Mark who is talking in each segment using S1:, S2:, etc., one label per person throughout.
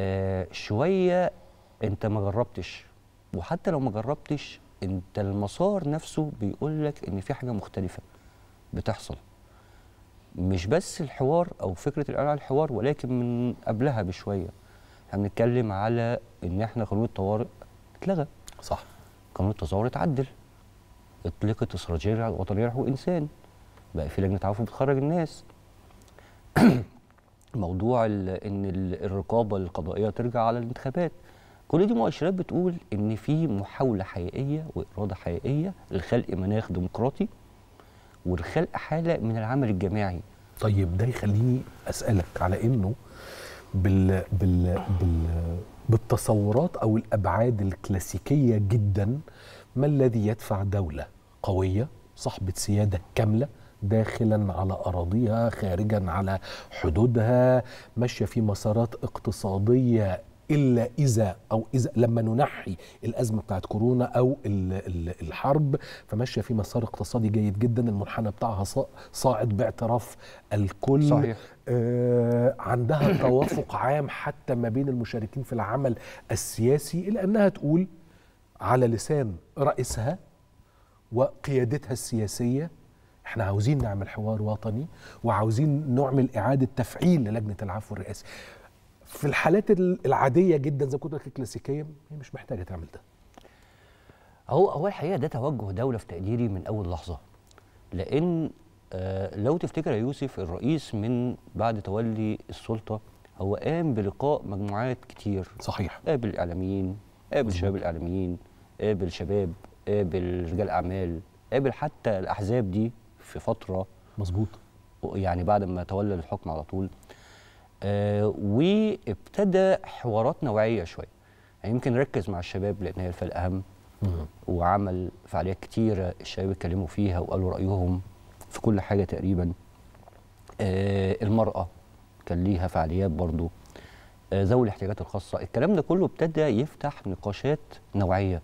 S1: آه، شويه انت ما جربتش وحتى لو ما جربتش انت المسار نفسه بيقول لك ان في حاجه مختلفه بتحصل مش بس الحوار او فكره الإعلان عن الحوار ولكن من قبلها بشويه بنتكلم على ان احنا قانون الطوارئ اتلغى صح قانون التظاهر اتعدل اطلقت استراتيجيه وطنيه لحقوق الانسان بقى في لجنه عفو بتخرج الناس موضوع ان الرقابه القضائيه ترجع على الانتخابات كل دي مؤشرات بتقول ان في محاوله حقيقيه واراده حقيقيه لخلق مناخ ديمقراطي ولخلق حاله من العمل الجماعي
S2: طيب ده يخليني اسالك على انه بال بال بال بالتصورات او الابعاد الكلاسيكيه جدا ما الذي يدفع دوله قويه صاحبه سياده كامله داخلا على اراضيها خارجا على حدودها ماشيه في مسارات اقتصاديه الا اذا او اذا لما ننحي الازمه بتاعت كورونا او الحرب فماشيه في مسار اقتصادي جيد جدا المنحنى بتاعها صاعد باعتراف الكل صحيح. آه عندها توافق عام حتى ما بين المشاركين في العمل السياسي الا انها تقول على لسان رئيسها وقيادتها السياسيه احنا عاوزين نعمل حوار وطني وعاوزين نعمل اعاده تفعيل للجنه العفو الرئاسي في الحالات العاديه جدا زي ما كنت الكلاسيكيه هي مش محتاجه تعمل ده
S1: هو هو الحقيقه ده توجه دوله في تقديري من اول لحظه لان آه، لو تفتكر يا يوسف الرئيس من بعد تولي السلطه هو قام بلقاء مجموعات كتير صحيح قابل الاعلاميين قابل شباب الاعلاميين قابل شباب قابل رجال اعمال قابل حتى الاحزاب دي في فتره مظبوط يعني بعد ما تولى الحكم على طول آه وابتدى حوارات نوعيه شويه يعني يمكن ركز مع الشباب لان هي الفئه الاهم وعمل فعاليات كتيره الشباب اتكلموا فيها وقالوا رايهم في كل حاجه تقريبا آه المراه كان ليها فعاليات برضه آه، ذوي الاحتياجات الخاصه الكلام ده كله ابتدى يفتح نقاشات نوعيه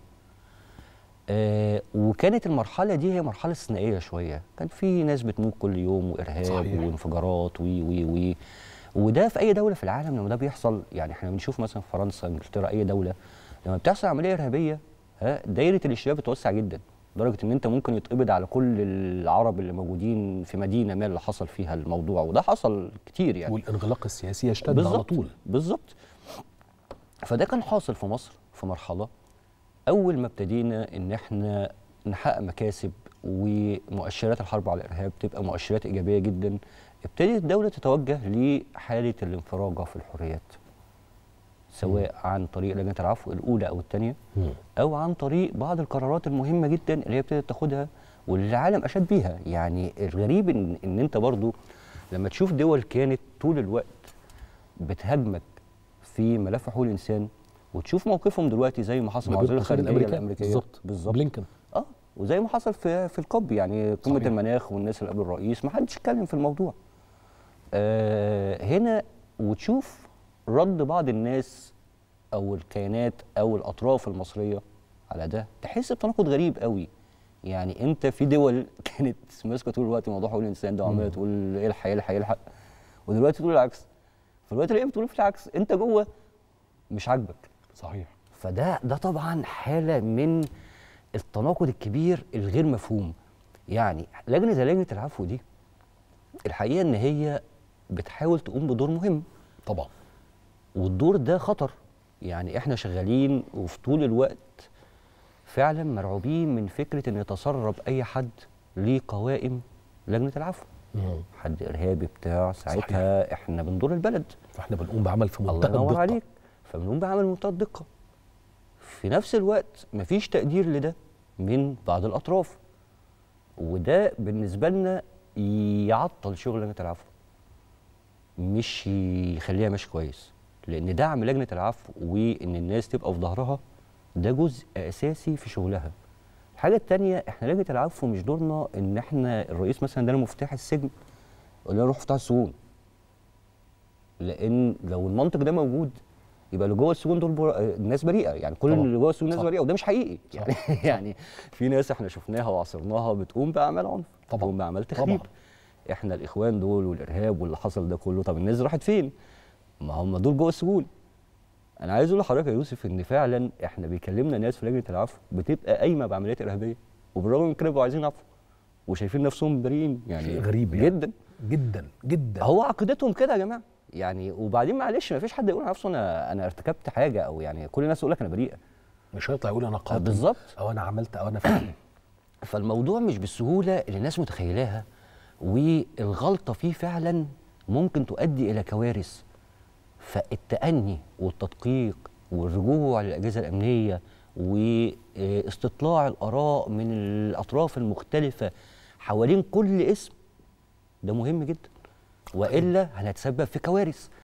S1: آه وكانت المرحله دي هي مرحله استثنائيه شويه كان في ناس بتموت كل يوم وارهاب صحيح. وانفجارات و و و وده في اي دوله في العالم لما ده بيحصل يعني احنا بنشوف مثلا في فرنسا انجلترا اي دوله لما بتحصل عمليه ارهابيه ها دايره الاشتباك بتوسع جدا لدرجه ان انت ممكن يتقبض على كل العرب اللي موجودين في مدينه ما اللي حصل فيها الموضوع وده حصل
S2: كتير يعني والانغلاق السياسي يشتد على طول
S1: بالظبط فده كان حاصل في مصر في مرحله اول ما ابتدينا ان احنا نحقق مكاسب ومؤشرات الحرب على الارهاب تبقى مؤشرات ايجابيه جدا ابتدت الدوله تتوجه لحاله الانفراجه في الحريات سواء عن طريق لجنه العفو الاولى او الثانيه او عن طريق بعض القرارات المهمه جدا اللي هي ابتدت تاخدها واللي العالم اشاد بيها يعني الغريب ان, إن انت برضو لما تشوف دول كانت طول الوقت بتهاجمك في ملف حقوق الانسان وتشوف موقفهم دلوقتي زي ما حصل مع وزير الخارجيه الامريكيه بالظبط بالظبط بلينكن اه وزي ما حصل في في الكوب يعني قمه المناخ والناس اللي قبل الرئيس ما حدش اتكلم في الموضوع آه هنا وتشوف رد بعض الناس او الكيانات او الاطراف المصريه على ده تحس بتناقض غريب قوي يعني انت في دول كانت ماسكه طول الوقت موضوع حقوق الانسان ده وعماله تقول الحق الحق الحق ودلوقتي تقول العكس فالوقت اللي بتقول في العكس انت جوه مش عاجبك صحيح فده ده طبعا حاله من التناقض الكبير الغير مفهوم يعني لجنه زي لجنه العفو دي الحقيقه ان هي بتحاول تقوم بدور مهم طبعا والدور ده خطر يعني احنا شغالين وفي طول الوقت فعلا مرعوبين من فكره ان يتسرب اي حد لقوائم لجنه العفو مم. حد ارهابي بتاع ساعتها صحيح. احنا بندور البلد فاحنا بنقوم بعمل في منتهى الله ينور عليك فبنقوم بعمل منتهى الدقه في نفس الوقت مفيش تقدير لده من بعض الاطراف وده بالنسبه لنا يعطل شغل لجنه العفو مش يخليها ماشي كويس لان دعم لجنه العفو وان الناس تبقى في ظهرها ده جزء اساسي في شغلها الحاجه الثانيه احنا لجنه العفو مش دورنا ان احنا الرئيس مثلا ده مفتاح السجن يقول له روح افتح السجون لان لو المنطق ده موجود يبقى اللي جوه السجون دول بر... الناس بريئه يعني كل اللي جوه السجون ناس بريئه وده مش حقيقي يعني يعني في ناس احنا شفناها وعاصرناها بتقوم باعمال عنف طبعا بتقوم باعمال تخريب طبعا. احنا الاخوان دول والارهاب واللي حصل ده كله طب الناس راحت فين؟ ما هم دول جوه السجون انا عايز اقول لحضرتك يا يوسف ان فعلا احنا بيكلمنا ناس في لجنه العفو بتبقى قايمه بعمليات ارهابيه وبالرغم من كده بيبقوا عايزين عفو وشايفين نفسهم بريئين يعني غريب يعني. جدا جدا جدا هو عقيدتهم كده يا جماعه يعني وبعدين معلش ما فيش حد يقول نفسه انا انا ارتكبت حاجه او يعني كل الناس تقول لك انا بريئه مش هيطلع يقول انا قاتل بالظبط او انا عملت او انا فعلت فالموضوع مش بالسهوله اللي الناس متخيلاها والغلطه فيه فعلا ممكن تؤدي الى كوارث فالتأني والتدقيق والرجوع للأجهزة الأمنية واستطلاع الآراء من الأطراف المختلفة حوالين كل اسم ده مهم جدا والا هنتسبب في كوارث